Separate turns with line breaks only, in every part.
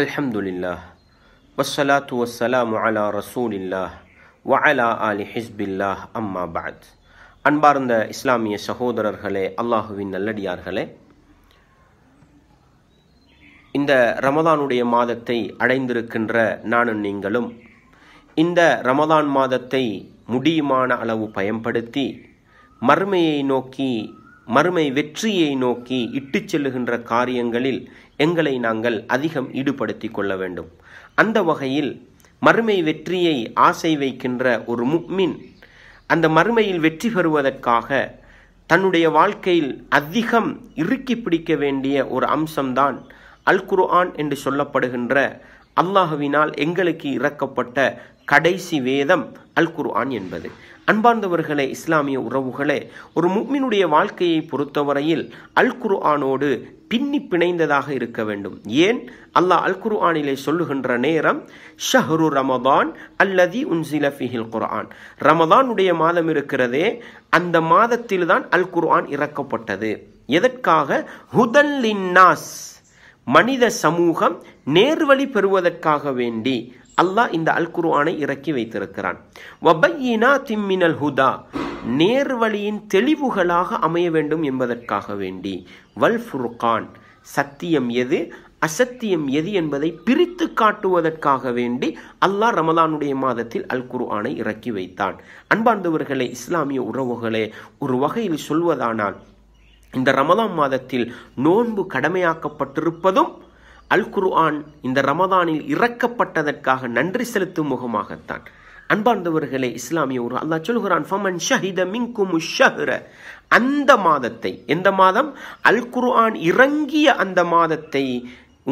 அல்ஹம்துலில்லா வஸ்ஸலாத்து வஸ்ஸலாமு அலா ரசூலில்லா வஅலா அலி ஹிஸ்பில்லா அம்மா பாத் அன்பார்ந்த இஸ்லாமிய சகோதரர்களே அல்லாஹுவின் நல்லடியார்களே இந்த ரமதானுடைய மாதத்தை அடைந்திருக்கின்ற நானும் நீங்களும் இந்த ரமதான் மாதத்தை முடியுமான அளவு பயன்படுத்தி மறுமையை நோக்கி மறுமை வெற்றியை நோக்கி இட்டு செல்லுகின்ற காரியங்களில் எங்களை நாங்கள் அதிகம் ஈடுபடுத்தி கொள்ள வேண்டும் அந்த வகையில் மறுமை வெற்றியை ஆசை வைக்கின்ற ஒரு முக்மின் அந்த மறுமையில் வெற்றி பெறுவதற்காக தன்னுடைய வாழ்க்கையில் அதிகம் இறுக்கி பிடிக்க வேண்டிய ஒரு அம்சம்தான் அல் குர்ஆன் என்று சொல்லப்படுகின்ற அல்லாஹுவினால் எங்களுக்கு இறக்கப்பட்ட கடைசி வேதம் அல் குர்ஆன் என்பது அன்பார்ந்தவர்களே இஸ்லாமிய உறவுகளே ஒரு முக்மினுடைய வாழ்க்கையை பொறுத்தவரையில் அல் குர்ஆனோடு பின்னி பிணைந்ததாக இருக்க வேண்டும் ஏன் அல்லாஹ் அல் குர்ஆனிலே சொல்லுகின்ற நேரம் ஷஹ்ரு ரமதான் அல்லதி உன்சில ஃபிஹில் குர்ஆன் ரமதானுடைய மாதம் இருக்கிறதே அந்த மாதத்தில் தான் அல் குர்ஆன் இறக்கப்பட்டது எதற்காக ஹுதல் இன்னாஸ் மனித சமூகம் நேர்வழி பெறுவதற்காக வேண்டி அல்லாஹ் இந்த அல் குர்ஆனை இறக்கி வைத்திருக்கிறான் வபையினா திம்மினல் ஹுதா நேர்வழியின் தெளிவுகளாக அமைய வேண்டும் என்பதற்காக வேண்டி வல் ஃபுர்கான் சத்தியம் எது அசத்தியம் எது என்பதை பிரித்து காட்டுவதற்காக வேண்டி அல்லாஹ் ரமலானுடைய மாதத்தில் அல் குர்ஆனை இறக்கி வைத்தான் அன்பார்ந்தவர்களே இஸ்லாமிய உறவுகளே ஒரு வகையில் சொல்வதானால் இந்த ரமலான் மாதத்தில் நோன்பு கடமையாக்கப்பட்டிருப்பதும் அல் குர்ஆன் இந்த ரமதானில் இறக்கப்பட்டதற்காக நன்றி செலுத்தும் முகமாகத்தான் அன்பார்ந்தவர்களே இஸ்லாமிய ஒரு அல்லா சொல்கிறான் ஷஹ்ர அந்த மாதத்தை எந்த மாதம் அல் குர்ஆன் இறங்கிய அந்த மாதத்தை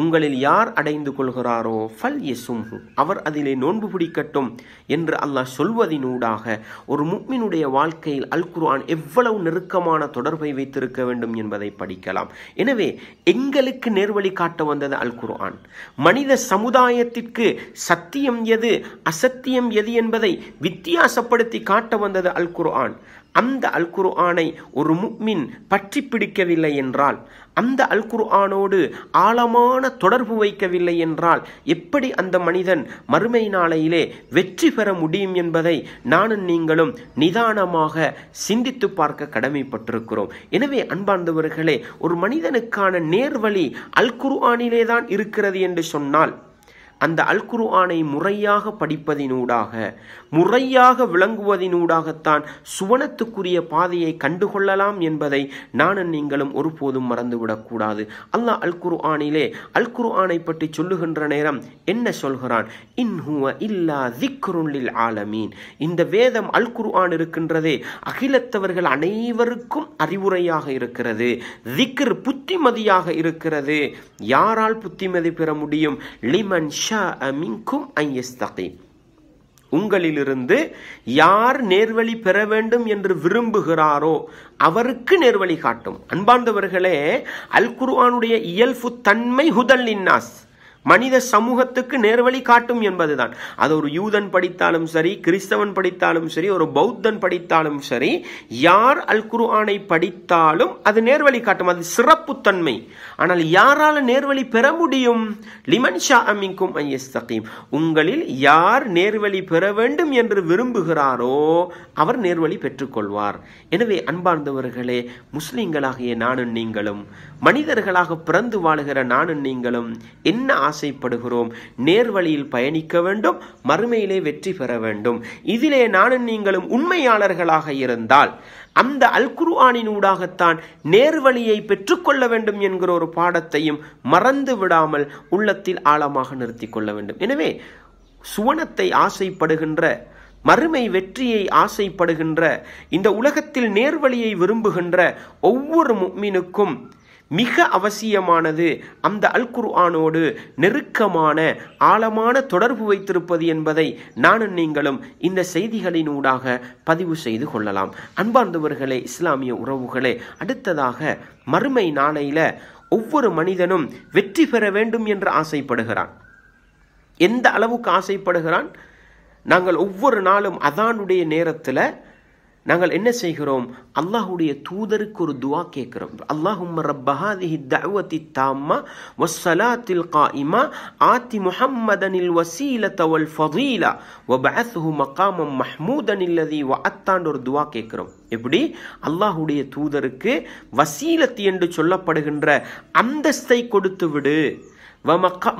உங்களில் யார் அடைந்து கொள்கிறாரோ ஃபல் எசும்ஹு அவர் அதிலே நோன்பு பிடிக்கட்டும் என்று அல்லாஹ் சொல்வதினூடாக ஒரு முக்மினுடைய வாழ்க்கையில் அல் குர்ஆன் எவ்வளவு நெருக்கமான தொடர்பை வைத்திருக்க வேண்டும் என்பதை படிக்கலாம் எனவே எங்களுக்கு நேர்வழி காட்ட வந்தது அல் குர்ஆன் மனித சமுதாயத்திற்கு சத்தியம் எது அசத்தியம் எது என்பதை வித்தியாசப்படுத்தி காட்ட வந்தது அல் குர்ஆன் அந்த அல் ஆணை ஒரு முக்மின் பற்றி பிடிக்கவில்லை என்றால் அந்த அல் ஆணோடு ஆழமான தொடர்பு வைக்கவில்லை என்றால் எப்படி அந்த மனிதன் மறுமை நாளையிலே வெற்றி பெற முடியும் என்பதை நானும் நீங்களும் நிதானமாக சிந்தித்து பார்க்க கடமைப்பட்டிருக்கிறோம் எனவே அன்பார்ந்தவர்களே ஒரு மனிதனுக்கான நேர்வழி அல் குர்ஆனிலே தான் இருக்கிறது என்று சொன்னால் அந்த அல்குரு குர்ஆனை முறையாக படிப்பதினூடாக முறையாக விளங்குவதினூடாகத்தான் சுவனத்துக்குரிய பாதையை கண்டுகொள்ளலாம் என்பதை நானும் நீங்களும் ஒருபோதும் மறந்துவிடக்கூடாது அல்லாஹ் அல் ஆனிலே அல் குர்ஆனை பற்றி சொல்லுகின்ற நேரம் என்ன சொல்கிறான் இன்ஹுவ இல்லா திக்ருள்ளில் ஆலமீன் இந்த வேதம் அல் குர்ஆன் இருக்கின்றதே அகிலத்தவர்கள் அனைவருக்கும் அறிவுரையாக இருக்கிறது திக்ரு புத்திமதியாக இருக்கிறது யாரால் புத்திமதி பெற முடியும் லிமன் உங்களிலிருந்து யார் நேர்வழி பெற வேண்டும் என்று விரும்புகிறாரோ அவருக்கு நேர்வழி காட்டும் அன்பார்ந்தவர்களே அல் குருவானுடைய இயல்பு தன்மை ஹுதல் இன்னாஸ் மனித சமூகத்துக்கு நேர்வழி காட்டும் என்பதுதான் அது ஒரு யூதன் படித்தாலும் சரி கிறிஸ்தவன் படித்தாலும் சரி ஒரு பௌத்தன் படித்தாலும் சரி யார் அல் குருஆனை படித்தாலும் அது நேர்வழி காட்டும் அது சிறப்புத்தன்மை ஆனால் யாரால் நேர்வழி பெற முடியும் லிமன் ஷா அமிங்கும் ஐயஸ்தகீம் உங்களில் யார் நேர்வழி பெற வேண்டும் என்று விரும்புகிறாரோ அவர் நேர்வழி பெற்றுக்கொள்வார் எனவே அன்பார்ந்தவர்களே முஸ்லிம்களாகிய நானும் நீங்களும் மனிதர்களாக பிறந்து வாழுகிற நானும் நீங்களும் என்ன ஆசைப்படுகிறோம் நேர்வழியில் பயணிக்க வேண்டும் மறுமையிலே வெற்றி பெற வேண்டும் இதிலே நானும் நீங்களும் உண்மையாளர்களாக இருந்தால் அந்த அல் குர்ஆனினூடாகத்தான் நேர்வழியை பெற்றுக்கொள்ள வேண்டும் என்கிற ஒரு பாடத்தையும் மறந்து விடாமல் உள்ளத்தில் ஆழமாக நிறுத்தி கொள்ள வேண்டும் எனவே சுவனத்தை ஆசைப்படுகின்ற மறுமை வெற்றியை ஆசைப்படுகின்ற இந்த உலகத்தில் நேர்வழியை விரும்புகின்ற ஒவ்வொரு முக்மினுக்கும் மிக அவசியமானது அந்த அல் குர்ஆனோடு நெருக்கமான ஆழமான தொடர்பு வைத்திருப்பது என்பதை நானும் நீங்களும் இந்த செய்திகளினூடாக பதிவு செய்து கொள்ளலாம் அன்பார்ந்தவர்களே இஸ்லாமிய உறவுகளே அடுத்ததாக மறுமை நாளையில் ஒவ்வொரு மனிதனும் வெற்றி பெற வேண்டும் என்று ஆசைப்படுகிறான் எந்த அளவுக்கு ஆசைப்படுகிறான் நாங்கள் ஒவ்வொரு நாளும் அதானுடைய நேரத்தில் நாங்கள் என்ன செய்கிறோம் அல்லாஹுடைய தூதருக்கு ஒரு துவா கேட்கிறோம் அல்லாஹும் ரப்பஹாதிஹி தஅவதி தாம்மா வஸ்ஸலாத்தில் காயிமா ஆதி முஹம்மதனில் வசீலத வல் ஃபதீலா வபஅத்ஹு மகாமம் மஹ்மூதன் இல்லதி வஅத்தாண்டு ஒரு துவா கேட்கிறோம் எப்படி அல்லாஹுடைய தூதருக்கு வசீலத் என்று சொல்லப்படுகின்ற அந்தஸ்தை கொடுத்து விடு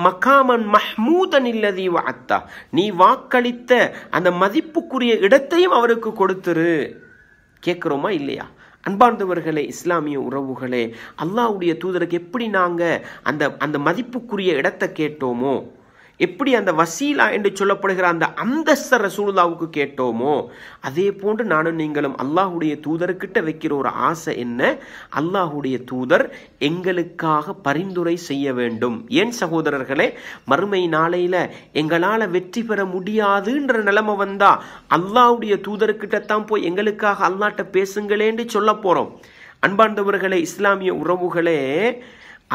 மக்காமன் மஹ்மூதன் இல்லதி வாத்தா நீ வாக்களித்த அந்த மதிப்புக்குரிய இடத்தையும் அவருக்கு கொடுத்துரு கேட்குறோமா இல்லையா அன்பார்ந்தவர்களே இஸ்லாமிய உறவுகளே அல்லாவுடைய தூதருக்கு எப்படி நாங்கள் அந்த அந்த மதிப்புக்குரிய இடத்தை கேட்டோமோ எப்படி அந்த வசீலா என்று சொல்லப்படுகிற அந்த அந்தஸ்த ரசூலுல்லாவுக்கு கேட்டோமோ அதே போன்று நானும் நீங்களும் அல்லாஹுடைய தூதர்கிட்ட வைக்கிற ஒரு ஆசை என்ன அல்லாஹுடைய தூதர் எங்களுக்காக பரிந்துரை செய்ய வேண்டும் ஏன் சகோதரர்களே மறுமை நாளையில் எங்களால் வெற்றி பெற முடியாதுன்ற நிலைமை வந்தால் அல்லாஹுடைய தூதர்கிட்ட தான் போய் எங்களுக்காக அல்லாட்ட பேசுங்களேன்னு சொல்ல போகிறோம் அன்பார்ந்தவர்களே இஸ்லாமிய உறவுகளே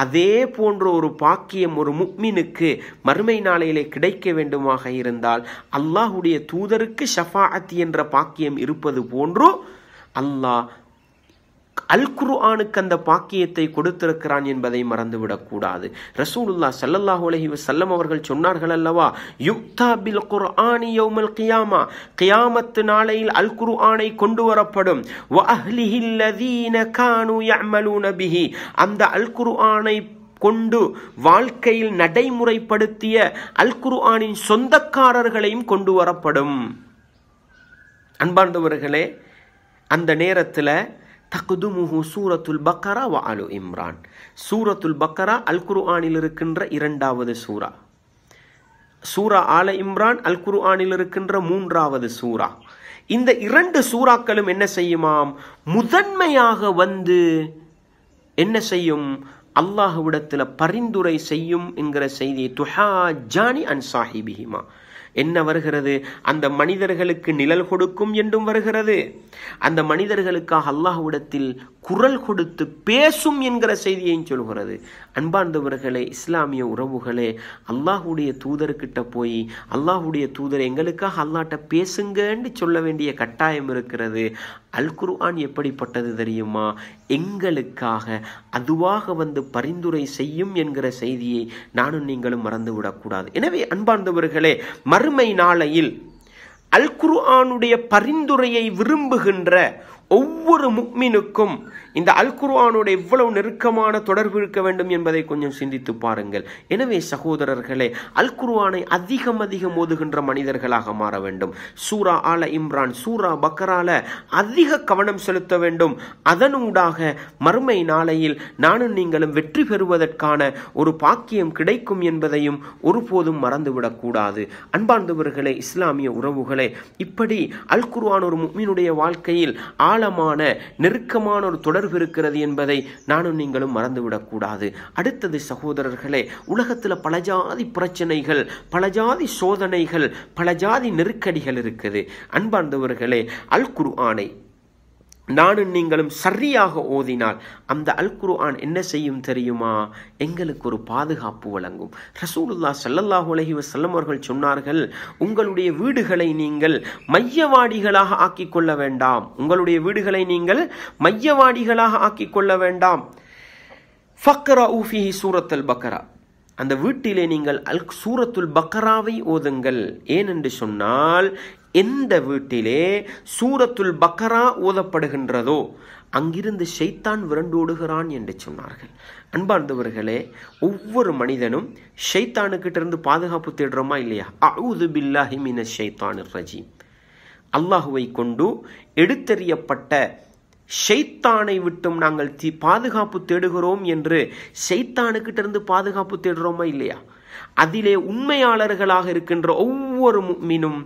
அதே போன்ற ஒரு பாக்கியம் ஒரு முக்மினுக்கு மறுமை நாளையிலே கிடைக்க வேண்டுமாக இருந்தால் அல்லாஹுடைய தூதருக்கு ஷஃபாஅத் என்ற பாக்கியம் இருப்பது போன்றோ அல்லாஹ் அல் ஆனுக்கு அந்த பாக்கியத்தை கொடுத்திருக்கிறான் என்பதை மறந்துவிடக்கூடாது ரசூலுல்லா சல்லல்லாஹு அலஹி வல்லம் அவர்கள் சொன்னார்கள் அல்லவா யுக்தா பில் குர்ஆனி யௌமல் கியாமா கியாமத்து நாளையில் அல் குர்ஆனை கொண்டு வரப்படும் வ கானு யஅமலூன பிஹி அந்த அல் குர்ஆனை கொண்டு வாழ்க்கையில் நடைமுறைப்படுத்திய அல் குர்ஆனின் சொந்தக்காரர்களையும் கொண்டு வரப்படும் அன்பார்ந்தவர்களே அந்த நேரத்தில் தகுதுமுஹு சூரத்துல் பக்கரா வ அலு இம்ரான் சூரத்துல் பக்கரா அல் குருஆனில் இருக்கின்ற இரண்டாவது சூரா சூரா ஆல இம்ரான் அல் குருஆனில் இருக்கின்ற மூன்றாவது சூரா இந்த இரண்டு சூறாக்களும் என்ன செய்யுமாம் முதன்மையாக வந்து என்ன செய்யும் அல்லாஹுவிடத்தில் பரிந்துரை செய்யும் என்கிற செய்தி துஹா ஜானி அன் சாஹிபிஹிமா என்ன வருகிறது அந்த மனிதர்களுக்கு நிழல் கொடுக்கும் என்றும் வருகிறது அந்த மனிதர்களுக்காக அல்லாஹ்விடத்தில் குரல் கொடுத்து பேசும் என்கிற செய்தியையும் சொல்கிறது அன்பார்ந்தவர்களே இஸ்லாமிய உறவுகளே அல்லாஹுடைய தூதர்கிட்ட போய் அல்லாஹுடைய தூதர் எங்களுக்காக அல்லாட்ட பேசுங்கன்னு சொல்ல வேண்டிய கட்டாயம் இருக்கிறது அல் குர்ஆன் எப்படிப்பட்டது தெரியுமா எங்களுக்காக அதுவாக வந்து பரிந்துரை செய்யும் என்கிற செய்தியை நானும் நீங்களும் மறந்துவிடக்கூடாது எனவே அன்பார்ந்தவர்களே மறுமை நாளையில் அல் குர்ஆனுடைய பரிந்துரையை விரும்புகின்ற ஒவ்வொரு முக்மினுக்கும் இந்த அல் குர்ஆனோட எவ்வளவு நெருக்கமான தொடர்பு இருக்க வேண்டும் என்பதை கொஞ்சம் சிந்தித்து பாருங்கள் எனவே சகோதரர்களே அல் குர்ஆனை அதிகம் அதிகம் ஓதுகின்ற மனிதர்களாக மாற வேண்டும் சூரா ஆல இம்ரான் சூரா பக்கரால அதிக கவனம் செலுத்த வேண்டும் அதனூடாக மறுமை நாளையில் நானும் நீங்களும் வெற்றி பெறுவதற்கான ஒரு பாக்கியம் கிடைக்கும் என்பதையும் ஒருபோதும் மறந்துவிடக்கூடாது அன்பார்ந்தவர்களே இஸ்லாமிய உறவுகளே இப்படி அல் குர்ஆன் ஒரு முக்மினுடைய வாழ்க்கையில் ஆழமான நெருக்கமான ஒரு தொடர்பு இருக்கிறது என்பதை நானும் நீங்களும் மறந்துவிடக்கூடாது அடுத்தது சகோதரர்களே உலகத்தில் பல ஜாதி பிரச்சனைகள் பல ஜாதி சோதனைகள் பல ஜாதி நெருக்கடிகள் இருக்குது அன்பார்ந்தவர்களே அல் குரு ஆணை நானும் நீங்களும் சரியாக ஓதினால் அந்த அல் குர்ஆன் என்ன செய்யும் தெரியுமா எங்களுக்கு ஒரு பாதுகாப்பு வழங்கும் ரசூலுல்லா சல்லல்லாஹு அலஹி வசல்லம் அவர்கள் சொன்னார்கள் உங்களுடைய வீடுகளை நீங்கள் மையவாடிகளாக ஆக்கிக் கொள்ள வேண்டாம் உங்களுடைய வீடுகளை நீங்கள் மையவாடிகளாக ஆக்கிக் கொள்ள வேண்டாம் ஃபக்ரா ஊஃபிஹி சூரத்தல் பக்கரா அந்த வீட்டிலே நீங்கள் அல் சூரத்துல் பக்கராவை ஓதுங்கள் ஏனென்று சொன்னால் எந்த வீட்டிலே சூரத்துல் பக்கரா ஓதப்படுகின்றதோ அங்கிருந்து ஷைத்தான் விரண்டோடுகிறான் என்று சொன்னார்கள் அன்பார்ந்தவர்களே ஒவ்வொரு மனிதனும் ஷைத்தானுக்கிட்ட இருந்து பாதுகாப்பு தேடுறோமா இல்லையா அவுது பில்லாஹி மின ஷைத்தான் ரஜீம் அல்லாஹுவை கொண்டு எடுத்தறியப்பட்ட ஷைத்தானை விட்டும் நாங்கள் தி பாதுகாப்பு தேடுகிறோம் என்று ஷைத்தானுக்கிட்ட இருந்து பாதுகாப்பு தேடுறோமா இல்லையா அதிலே உண்மையாளர்களாக இருக்கின்ற ஒவ்வொரு மீனும்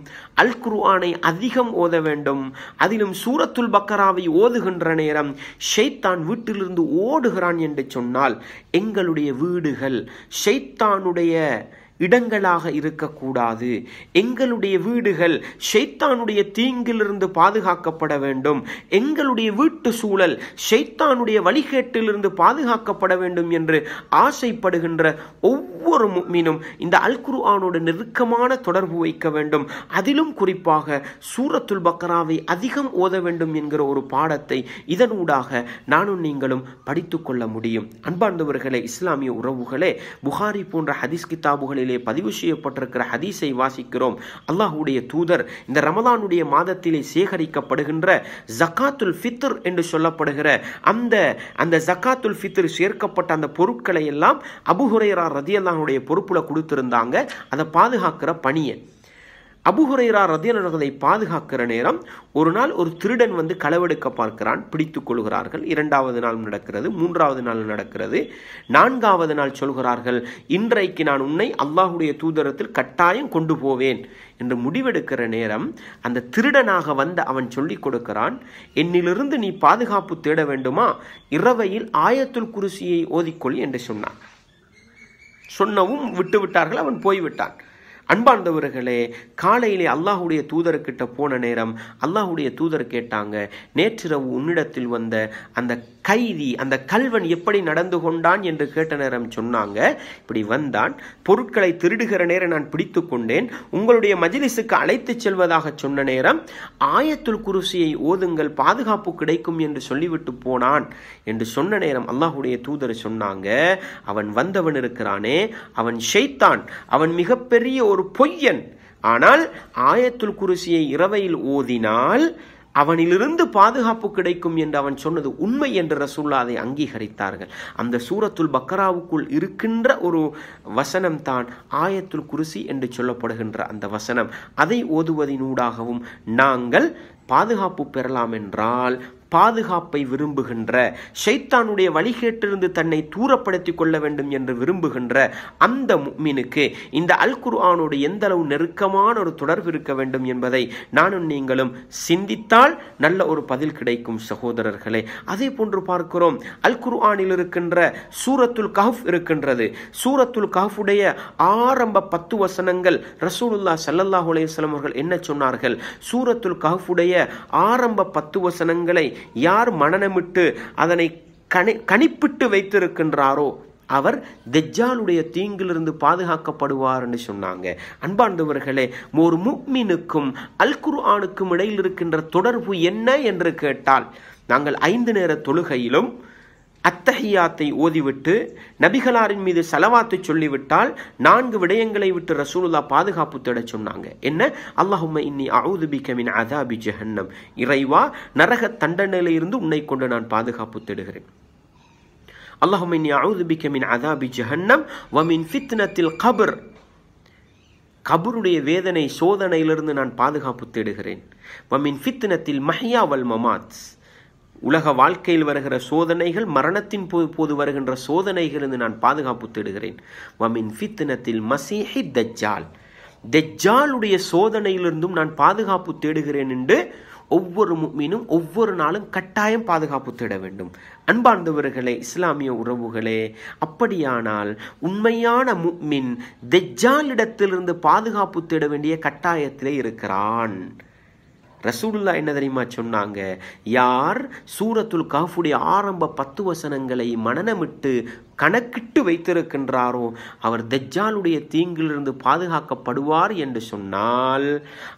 அல் குருவானை அதிகம் ஓத வேண்டும் அதிலும் சூரத்துல் பக்கராவை ஓதுகின்ற நேரம் ஷெய்தான் வீட்டிலிருந்து ஓடுகிறான் என்று சொன்னால் எங்களுடைய வீடுகள் ஷெய்தானுடைய இடங்களாக இருக்கக்கூடாது எங்களுடைய வீடுகள் ஷைத்தானுடைய தீங்கிலிருந்து பாதுகாக்கப்பட வேண்டும் எங்களுடைய வீட்டு சூழல் ஷைத்தானுடைய வழிகேட்டிலிருந்து பாதுகாக்கப்பட வேண்டும் என்று ஆசைப்படுகின்ற ஒவ்வொரு மீனும் இந்த அல்குரு குர்ஆனோடு நெருக்கமான தொடர்பு வைக்க வேண்டும் அதிலும் குறிப்பாக சூரத்துல் பக்ராவை அதிகம் ஓத வேண்டும் என்கிற ஒரு பாடத்தை இதனூடாக நானும் நீங்களும் படித்துக்கொள்ள முடியும் அன்பார்ந்தவர்களே இஸ்லாமிய உறவுகளே புகாரி போன்ற ஹதீஸ் கிதாபுகளிலே மாதத்திலே பதிவு செய்யப்பட்டிருக்கிற ஹதீஸை வாசிக்கிறோம் அல்லாஹுடைய தூதர் இந்த ரமதானுடைய மாதத்திலே சேகரிக்கப்படுகின்ற ஜக்காத்துல் ஃபித்ர் என்று சொல்லப்படுகிற அந்த அந்த ஜக்காத்துல் ஃபித்ர் சேர்க்கப்பட்ட அந்த பொருட்களை எல்லாம் அபுஹுரையரா ரதியல்லானுடைய பொறுப்பில் கொடுத்திருந்தாங்க அதை பாதுகாக்கிற பணியை அபுகுரைரா ரத்தியனர்களை பாதுகாக்கிற நேரம் ஒரு நாள் ஒரு திருடன் வந்து களவெடுக்க பார்க்கிறான் பிடித்து கொள்கிறார்கள் இரண்டாவது நாள் நடக்கிறது மூன்றாவது நாள் நடக்கிறது நான்காவது நாள் சொல்கிறார்கள் இன்றைக்கு நான் உன்னை அல்லாஹுடைய தூதரத்தில் கட்டாயம் கொண்டு போவேன் என்று முடிவெடுக்கிற நேரம் அந்த திருடனாக வந்த அவன் சொல்லிக் கொடுக்கிறான் என்னிலிருந்து நீ பாதுகாப்பு தேட வேண்டுமா இரவையில் ஆயத்துள் குருசியை ஓதிக்கொள் என்று சொன்னான் சொன்னவும் விட்டுவிட்டார்கள் அவன் போய்விட்டான் அன்பார்ந்தவர்களே காலையிலே அல்லாஹுடைய தூதர்கிட்ட போன நேரம் அல்லாஹுடைய தூதர் கேட்டாங்க நேற்றிரவு உன்னிடத்தில் வந்த அந்த கைதி அந்த கல்வன் எப்படி நடந்து கொண்டான் என்று கேட்ட நேரம் சொன்னாங்க இப்படி வந்தான் பொருட்களை திருடுகிற நேரம் நான் பிடித்து கொண்டேன் உங்களுடைய மஜிலிஸுக்கு அழைத்து செல்வதாக சொன்ன நேரம் ஆயத்துல் குருசியை ஓதுங்கள் பாதுகாப்பு கிடைக்கும் என்று சொல்லிவிட்டு போனான் என்று சொன்ன நேரம் அல்லாஹுடைய தூதர் சொன்னாங்க அவன் வந்தவன் இருக்கிறானே அவன் ஷெய்தான் அவன் மிகப்பெரிய ஒரு ஒரு பொய்யன் ஆனால் ஆயத்துல் குருசியை இரவையில் ஓதினால் அவனிலிருந்து பாதுகாப்பு கிடைக்கும் என்று அவன் சொன்னது உண்மை என்று ரசூல்லா அதை அங்கீகரித்தார்கள் அந்த சூரத்துல் பக்கராவுக்குள் இருக்கின்ற ஒரு வசனம் தான் ஆயத்துல் குருசி என்று சொல்லப்படுகின்ற அந்த வசனம் அதை ஓதுவதினூடாகவும் நாங்கள் பாதுகாப்பு பெறலாம் என்றால் பாதுகாப்பை விரும்புகின்ற ஷைத்தானுடைய வழிகேட்டிருந்து தன்னை தூரப்படுத்திக் கொள்ள வேண்டும் என்று விரும்புகின்ற அந்த மீனுக்கு இந்த அல் குர்ஆனோடு எந்த அளவு நெருக்கமான ஒரு தொடர்பு இருக்க வேண்டும் என்பதை நானும் நீங்களும் சிந்தித்தால் நல்ல ஒரு பதில் கிடைக்கும் சகோதரர்களே அதே போன்று பார்க்கிறோம் அல் குர்ஆனில் இருக்கின்ற சூரத்துல் கஹப் இருக்கின்றது சூரத்துல் கஹஃபுடைய ஆரம்ப பத்து வசனங்கள் ரசூலுல்லா சல்லல்லாஹு அலையம் அவர்கள் என்ன சொன்னார்கள் சூரத்துல் கஹஃபுடைய ஆரம்ப பத்து வசனங்களை யார் மனநமிட்டு அதனை கணி கணிப்பிட்டு வைத்திருக்கின்றாரோ அவர் தெஜ்ஜாலுடைய தீங்கிலிருந்து பாதுகாக்கப்படுவார் என்று சொன்னாங்க அன்பாண்டவர்களே ஒரு முக்மினுக்கும் அல் ஆணுக்கும் இடையில் இருக்கின்ற தொடர்பு என்ன என்று கேட்டால் நாங்கள் ஐந்து நேர தொழுகையிலும் அத்தஹியாத்தை ஓதிவிட்டு நபிகளாரின் மீது செலவாத்து சொல்லிவிட்டால் நான்கு விடயங்களை விட்டு ரசூலுல்லா பாதுகாப்பு தேட சொன்னாங்க என்ன அல்லாஹும் இன்னி அவுதுபிகமின் அதாபி ஜெஹன்னம் இறைவா நரக தண்டனையிலிருந்து உன்னை கொண்டு நான் பாதுகாப்பு தேடுகிறேன் அல்லாஹும் இன்னி அவுதுபிகமின் அதாபி ஜெஹன்னம் வமின் ஃபித்னத்தில் கபர் கபருடைய வேதனை சோதனையிலிருந்து நான் பாதுகாப்பு தேடுகிறேன் வமின் ஃபித்னத்தில் மஹியா வல் மமாத்ஸ் உலக வாழ்க்கையில் வருகிற சோதனைகள் மரணத்தின் போது வருகின்ற சோதனைகளிலிருந்து நான் பாதுகாப்பு தேடுகிறேன் வமின் ஃபித்னத்தில் மசீஹி தஜ்ஜால் தெஜ்ஜாலுடைய சோதனையிலிருந்தும் நான் பாதுகாப்பு தேடுகிறேன் என்று ஒவ்வொரு மீனும் ஒவ்வொரு நாளும் கட்டாயம் பாதுகாப்பு தேட வேண்டும் அன்பார்ந்தவர்களே இஸ்லாமிய உறவுகளே அப்படியானால் உண்மையான முக்மின் தெஜ்ஜாலிடத்திலிருந்து பாதுகாப்பு தேட வேண்டிய கட்டாயத்திலே இருக்கிறான் ரசூலுல்லா என்ன தெரியுமா சொன்னாங்க யார் சூரத்துல் காஃபுடைய ஆரம்ப பத்து வசனங்களை மனநமிட்டு கணக்கிட்டு வைத்திருக்கின்றாரோ அவர் தஜ்ஜாலுடைய தீங்கிலிருந்து பாதுகாக்கப்படுவார் என்று சொன்னால்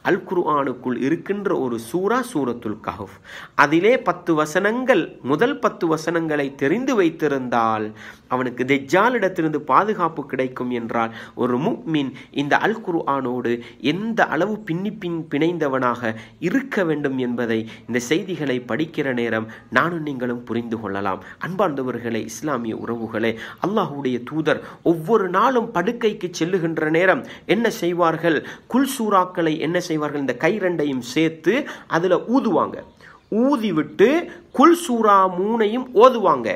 அல் குர்ஆனுக்குள் இருக்கின்ற ஒரு சூரா சூரத்துல் கஹஃப் அதிலே பத்து வசனங்கள் முதல் பத்து வசனங்களை தெரிந்து வைத்திருந்தால் அவனுக்கு தெஜ்ஜாலிடத்திலிருந்து பாதுகாப்பு கிடைக்கும் என்றால் ஒரு முக்மின் இந்த அல் குர்ஆனோடு எந்த அளவு பின்னிப்பின் பிணைந்தவனாக இருக்க வேண்டும் என்பதை இந்த செய்திகளை படிக்கிற நேரம் நானும் நீங்களும் புரிந்து கொள்ளலாம் அன்பார்ந்தவர்களை இஸ்லாமிய உறவுகளை சகோதரர்களே அல்லாஹுடைய தூதர் ஒவ்வொரு நாளும் படுக்கைக்கு செல்லுகின்ற நேரம் என்ன செய்வார்கள் குல்சூராக்களை என்ன செய்வார்கள் இந்த கை ரெண்டையும் சேர்த்து அதில் ஊதுவாங்க ஊதிவிட்டு குல்சூரா குல் சூறா ஓதுவாங்க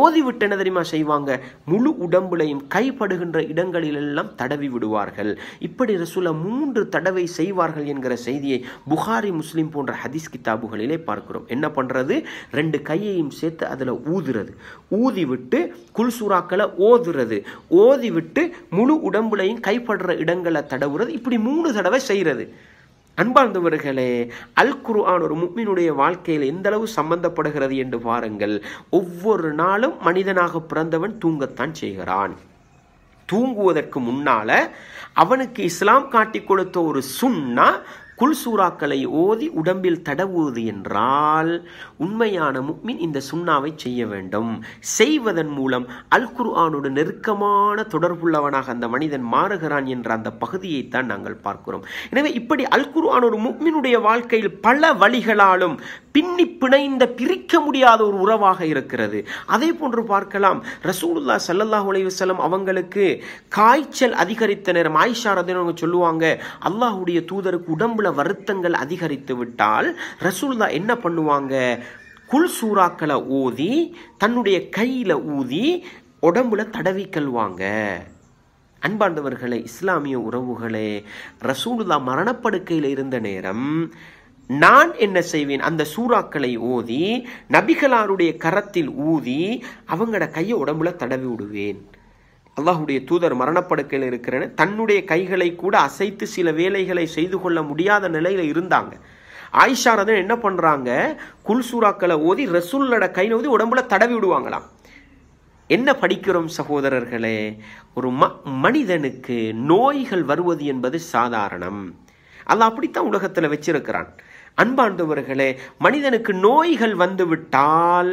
ஓதிவிட்டு என்ன தெரியுமா செய்வாங்க முழு உடம்புலையும் கைப்படுகின்ற இடங்களிலெல்லாம் தடவி விடுவார்கள் இப்படி ரசூல மூன்று தடவை செய்வார்கள் என்கிற செய்தியை புகாரி முஸ்லீம் போன்ற ஹதீஸ் கிதாபுகளிலே பார்க்கிறோம் என்ன பண்ணுறது ரெண்டு கையையும் சேர்த்து அதில் ஊதுறது ஊதி விட்டு குல்சூறாக்களை ஓதுறது ஓதி விட்டு முழு உடம்புலையும் கைப்படுற இடங்களை தடவுறது இப்படி மூணு தடவை செய்கிறது அன்பார்ந்தவர்களே அல் குர்ஆன் ஒரு முக்மீனுடைய வாழ்க்கையில் எந்த அளவு சம்பந்தப்படுகிறது என்று பாருங்கள் ஒவ்வொரு நாளும் மனிதனாக பிறந்தவன் தூங்கத்தான் செய்கிறான் தூங்குவதற்கு முன்னால அவனுக்கு இஸ்லாம் காட்டி கொடுத்த ஒரு சுன்னா குல் சூறாக்களை ஓதி உடம்பில் தடவுவது என்றால் உண்மையான முக்மின் இந்த சுண்ணாவை செய்ய வேண்டும் செய்வதன் மூலம் அல் குர்ஆனோடு நெருக்கமான தொடர்புள்ளவனாக அந்த மனிதன் மாறுகிறான் என்ற அந்த பகுதியைத்தான் நாங்கள் பார்க்கிறோம் எனவே இப்படி அல் குர்ஆன் ஒரு முக்மினுடைய வாழ்க்கையில் பல வழிகளாலும் பின்னி பிணைந்த பிரிக்க முடியாத ஒரு உறவாக இருக்கிறது அதே போன்று பார்க்கலாம் ரசூலுல்லா சல்லல்லாஹ் உலைவசலம் அவங்களுக்கு காய்ச்சல் அதிகரித்த நேரம் ஆயிஷா அவங்க சொல்லுவாங்க அல்லாஹுடைய தூதருக்கு உடம்பு உள்ள வருத்தங்கள் அதிகரித்து விட்டால் ரசூல்தா என்ன பண்ணுவாங்க குல் சூறாக்களை ஊதி தன்னுடைய கையில் ஊதி உடம்புல தடவிக்கல்வாங்க அன்பார்ந்தவர்களே இஸ்லாமிய உறவுகளே ரசூலுல்லா மரணப்படுக்கையில் இருந்த நேரம் நான் என்ன செய்வேன் அந்த சூறாக்களை ஓதி நபிகளாருடைய கரத்தில் ஊதி அவங்களோட கையை உடம்புல தடவி விடுவேன் அல்லாஹுடைய தூதர் மரணப்படுக்கையில் இருக்கிறன தன்னுடைய கைகளை கூட அசைத்து சில வேலைகளை செய்து கொள்ள முடியாத நிலையில் இருந்தாங்க ஆயிஷாரதன் என்ன பண்ணுறாங்க குல்சூராக்களை ஓதி ரசூல்லோட கையில் ஓதி உடம்புல தடவி விடுவாங்களாம் என்ன படிக்கிறோம் சகோதரர்களே ஒரு ம மனிதனுக்கு நோய்கள் வருவது என்பது சாதாரணம் அல்லாஹ் அப்படித்தான் உலகத்தில் வச்சிருக்கிறான் அன்பாண்டவர்களே மனிதனுக்கு நோய்கள் வந்துவிட்டால்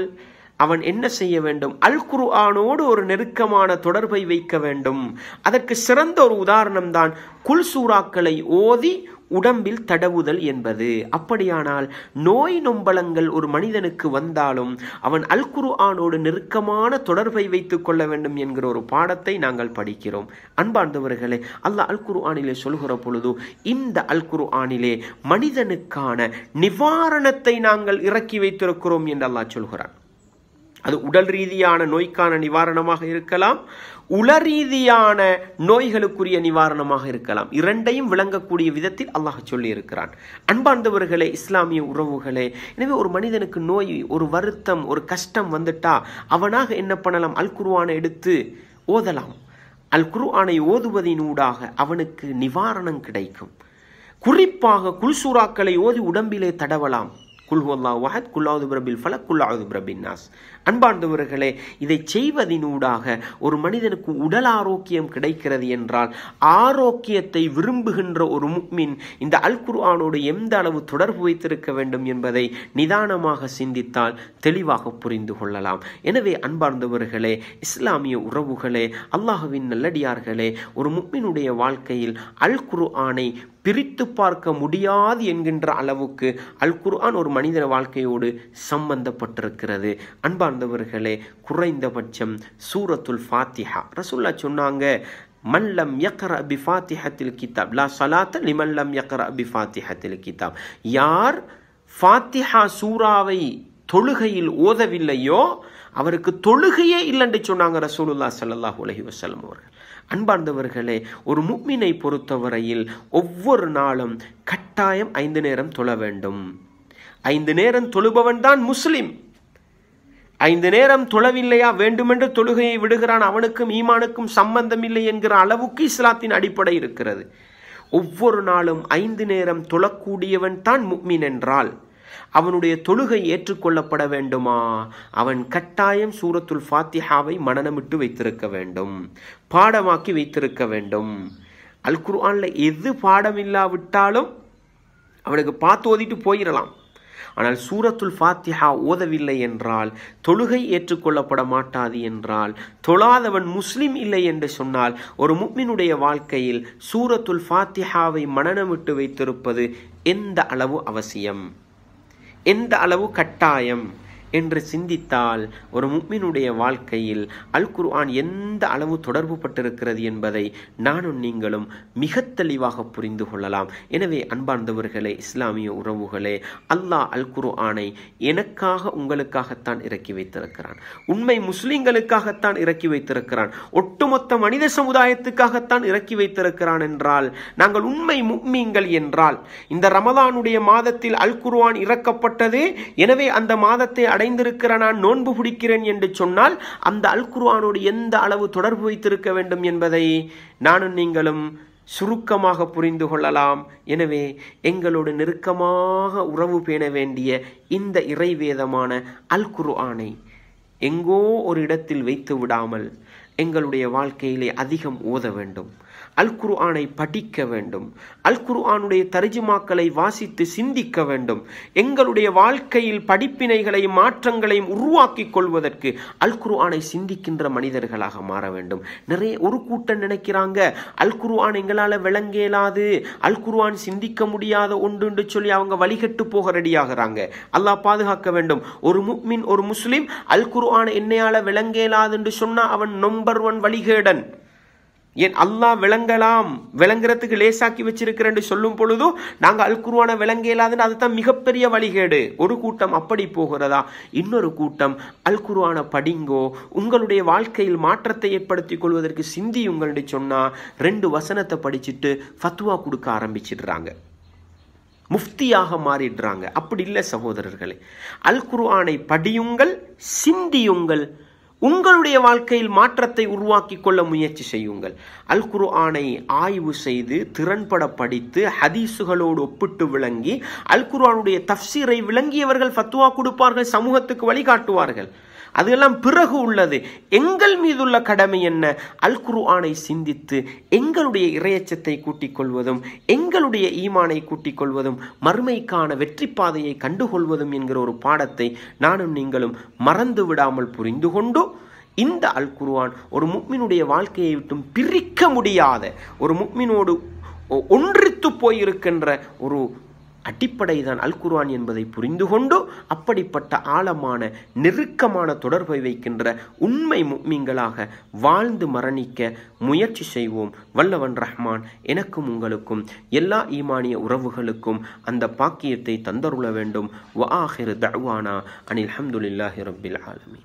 அவன் என்ன செய்ய வேண்டும் அல் குர்ஆனோடு ஒரு நெருக்கமான தொடர்பை வைக்க வேண்டும் அதற்கு சிறந்த ஒரு உதாரணம் தான் குல் சூறாக்களை ஓதி உடம்பில் தடவுதல் என்பது அப்படியானால் நோய் நொம்பலங்கள் ஒரு மனிதனுக்கு வந்தாலும் அவன் அல் ஆனோடு நெருக்கமான தொடர்பை வைத்துக் கொள்ள வேண்டும் என்கிற ஒரு பாடத்தை நாங்கள் படிக்கிறோம் அன்பார்ந்தவர்களே அல்லாஹ் அல் குர்ஆனிலே சொல்கிற பொழுது இந்த அல் குர்ஆனிலே மனிதனுக்கான நிவாரணத்தை நாங்கள் இறக்கி வைத்திருக்கிறோம் என்று அல்லாஹ் சொல்கிறான் அது உடல் ரீதியான நோய்க்கான நிவாரணமாக இருக்கலாம் உல ரீதியான நோய்களுக்குரிய நிவாரணமாக இருக்கலாம் இரண்டையும் விளங்கக்கூடிய விதத்தில் அல்லாஹ் சொல்லியிருக்கிறான் அன்பார்ந்தவர்களே இஸ்லாமிய உறவுகளே எனவே ஒரு மனிதனுக்கு நோய் ஒரு வருத்தம் ஒரு கஷ்டம் வந்துட்டா அவனாக என்ன பண்ணலாம் அல் குருவானை எடுத்து ஓதலாம் அல் குருவானை ஓதுவதினூடாக அவனுக்கு நிவாரணம் கிடைக்கும் குறிப்பாக குல்சூராக்களை ஓதி உடம்பிலே தடவலாம் குல்ஹுல்லா வஹத் குல்லாவது பிரபில் ஃபலக் குல்லாவது பிரபின் நாஸ் அன்பார்ந்தவர்களே இதை செய்வதினூடாக ஒரு மனிதனுக்கு உடல் ஆரோக்கியம் கிடைக்கிறது என்றால் ஆரோக்கியத்தை விரும்புகின்ற ஒரு முக்மின் இந்த அல் குர்ஆனோடு எந்த அளவு தொடர்பு வைத்திருக்க வேண்டும் என்பதை நிதானமாக சிந்தித்தால் தெளிவாக புரிந்து கொள்ளலாம் எனவே அன்பார்ந்தவர்களே இஸ்லாமிய உறவுகளே அல்லாஹுவின் நல்லடியார்களே ஒரு முக்மினுடைய வாழ்க்கையில் அல் குர்ஆனை பிரித்து பார்க்க முடியாது என்கின்ற அளவுக்கு அல் குர்ஆன் ஒரு மனிதன வாழ்க்கையோடு சம்பந்தப்பட்டிருக்கிறது அன்பான் அன்பார்ந்தவர்களே குறைந்தபட்சம் சூரத்துல் ஃபாத்திஹா ரசுல்லா சொன்னாங்க மல்லம் யக்கர அபி ஃபாத்திஹத்தில் கிதாப் லா சலாத்த லிமல்லம் யக்கர அபி ஃபாத்திஹத்தில் கிதாப் யார் ஃபாத்திஹா சூறாவை தொழுகையில் ஓதவில்லையோ அவருக்கு தொழுகையே இல்லைன்னு சொன்னாங்க ரசூலுல்லா சல்லாஹ் உலகி வசலம் அவர்கள் அன்பார்ந்தவர்களே ஒரு முக்மினை பொறுத்தவரையில் ஒவ்வொரு நாளும் கட்டாயம் ஐந்து நேரம் தொழ வேண்டும் ஐந்து நேரம் தொழுபவன் தான் முஸ்லீம் ஐந்து நேரம் தொழவில்லையா வேண்டுமென்று தொழுகையை விடுகிறான் அவனுக்கும் ஈமானுக்கும் சம்பந்தம் இல்லை என்கிற அளவுக்கு இஸ்லாத்தின் அடிப்படை இருக்கிறது ஒவ்வொரு நாளும் ஐந்து நேரம் தொழக்கூடியவன் தான் முக்மின் என்றால் அவனுடைய தொழுகை ஏற்றுக்கொள்ளப்பட வேண்டுமா அவன் கட்டாயம் சூரத்துல் ஃபாத்திஹாவை மனநமிட்டு வைத்திருக்க வேண்டும் பாடமாக்கி வைத்திருக்க வேண்டும் அல் குர்ஆனில் எது பாடம் இல்லாவிட்டாலும் அவனுக்கு பார்த்து ஓதிட்டு போயிடலாம் ஆனால் சூரத்துல் ஃபாத்திஹா ஓதவில்லை என்றால் தொழுகை ஏற்றுக்கொள்ளப்பட மாட்டாது என்றால் தொழாதவன் முஸ்லிம் இல்லை என்று சொன்னால் ஒரு முக்மினுடைய வாழ்க்கையில் சூரத்துல் ஃபாத்திஹாவை மனநமிட்டு வைத்திருப்பது எந்த அளவு அவசியம் எந்த அளவு கட்டாயம் என்று சிந்தித்தால் ஒரு முக்மினுடைய வாழ்க்கையில் அல் குர்ஆன் எந்த அளவு தொடர்பு பட்டிருக்கிறது என்பதை நானும் நீங்களும் மிக தெளிவாக புரிந்து கொள்ளலாம் எனவே அன்பார்ந்தவர்களே இஸ்லாமிய உறவுகளே அல்லாஹ் அல் குர்ஆனை எனக்காக உங்களுக்காகத்தான் இறக்கி வைத்திருக்கிறான் உண்மை முஸ்லிம்களுக்காகத்தான் இறக்கி வைத்திருக்கிறான் ஒட்டுமொத்த மனித சமுதாயத்துக்காகத்தான் இறக்கி வைத்திருக்கிறான் என்றால் நாங்கள் உண்மை முக்மீங்கள் என்றால் இந்த ரமதானுடைய மாதத்தில் அல் குர்ஆன் இறக்கப்பட்டது எனவே அந்த மாதத்தை அடைந்திருக்கிற நான் நோன்பு பிடிக்கிறேன் என்று சொன்னால் அந்த அல் குர்ஆனோடு எந்த அளவு தொடர்பு வைத்திருக்க வேண்டும் என்பதை நானும் நீங்களும் சுருக்கமாக புரிந்து கொள்ளலாம் எனவே எங்களோடு நெருக்கமாக உறவு பேண வேண்டிய இந்த இறைவேதமான அல் ஆணை எங்கோ ஒரு இடத்தில் வைத்து விடாமல் எங்களுடைய வாழ்க்கையிலே அதிகம் ஓத வேண்டும் அல் ஆனை படிக்க வேண்டும் அல் குருஆனுடைய தரிஜுமாக்களை வாசித்து சிந்திக்க வேண்டும் எங்களுடைய வாழ்க்கையில் படிப்பினைகளையும் மாற்றங்களையும் உருவாக்கி கொள்வதற்கு அல் ஆனை சிந்திக்கின்ற மனிதர்களாக மாற வேண்டும் நிறைய ஒரு கூட்டம் நினைக்கிறாங்க அல் குருஆன் எங்களால் விளங்கேலாது அல் குருவான் சிந்திக்க முடியாத ஒன்றுன்னு சொல்லி அவங்க வழிகட்டு போக ரெடியாகிறாங்க அல்லாஹ் பாதுகாக்க வேண்டும் ஒரு முக்மின் ஒரு முஸ்லீம் அல் குர்ஆன் என்னையால விளங்கேலாது என்று சொன்னால் அவன் நம்பர் ஒன் வழிகேடன் என் அல்லாஹ் விளங்கலாம் விளங்குறதுக்கு லேசாக்கி வச்சிருக்கிறேன்னு சொல்லும் பொழுதும் நாங்கள் அல்குருவான விளங்க இயலாதுன்னு அதுதான் மிகப்பெரிய வழிகேடு ஒரு கூட்டம் அப்படி போகிறதா இன்னொரு கூட்டம் அல்குருவான படிங்கோ உங்களுடைய வாழ்க்கையில் மாற்றத்தை ஏற்படுத்தி கொள்வதற்கு சிந்தி உங்களுடைய சொன்னால் ரெண்டு வசனத்தை படிச்சுட்டு ஃபத்வா கொடுக்க ஆரம்பிச்சிடுறாங்க முஃப்தியாக மாறிடுறாங்க அப்படி இல்லை சகோதரர்களே அல் குர்ஆனை படியுங்கள் சிந்தியுங்கள் உங்களுடைய வாழ்க்கையில் மாற்றத்தை உருவாக்கி கொள்ள முயற்சி செய்யுங்கள் அல் குரு ஆணை ஆய்வு செய்து திறன்பட படித்து ஹதீசுகளோடு ஒப்பிட்டு விளங்கி அல் குருவானுடைய தப்சீரை விளங்கியவர்கள் ஃபத்துவா கொடுப்பார்கள் சமூகத்துக்கு வழிகாட்டுவார்கள் அதெல்லாம் பிறகு உள்ளது எங்கள் மீதுள்ள கடமை என்ன அல் குருவானை சிந்தித்து எங்களுடைய இறையச்சத்தை கூட்டிக் கொள்வதும் எங்களுடைய ஈமானை கூட்டிக் கொள்வதும் மறுமைக்கான வெற்றி பாதையை கண்டுகொள்வதும் என்கிற ஒரு பாடத்தை நானும் நீங்களும் மறந்து விடாமல் புரிந்து கொண்டு இந்த அல் குருவான் ஒரு முக்மினுடைய வாழ்க்கையை விட்டும் பிரிக்க முடியாத ஒரு முக்மினோடு ஒன்றித்து போயிருக்கின்ற ஒரு அடிப்படைதான் அல் குர்வான் என்பதை புரிந்து கொண்டு அப்படிப்பட்ட ஆழமான நெருக்கமான தொடர்பை வைக்கின்ற உண்மை மீங்களாக வாழ்ந்து மரணிக்க முயற்சி செய்வோம் வல்லவன் ரஹ்மான் எனக்கும் உங்களுக்கும் எல்லா ஈமானிய உறவுகளுக்கும் அந்த பாக்கியத்தை தந்தருள வேண்டும் வ ஆஹிர் தர்வானா அனில் அஹமதுல்லாஹி ரபில் ஆலமி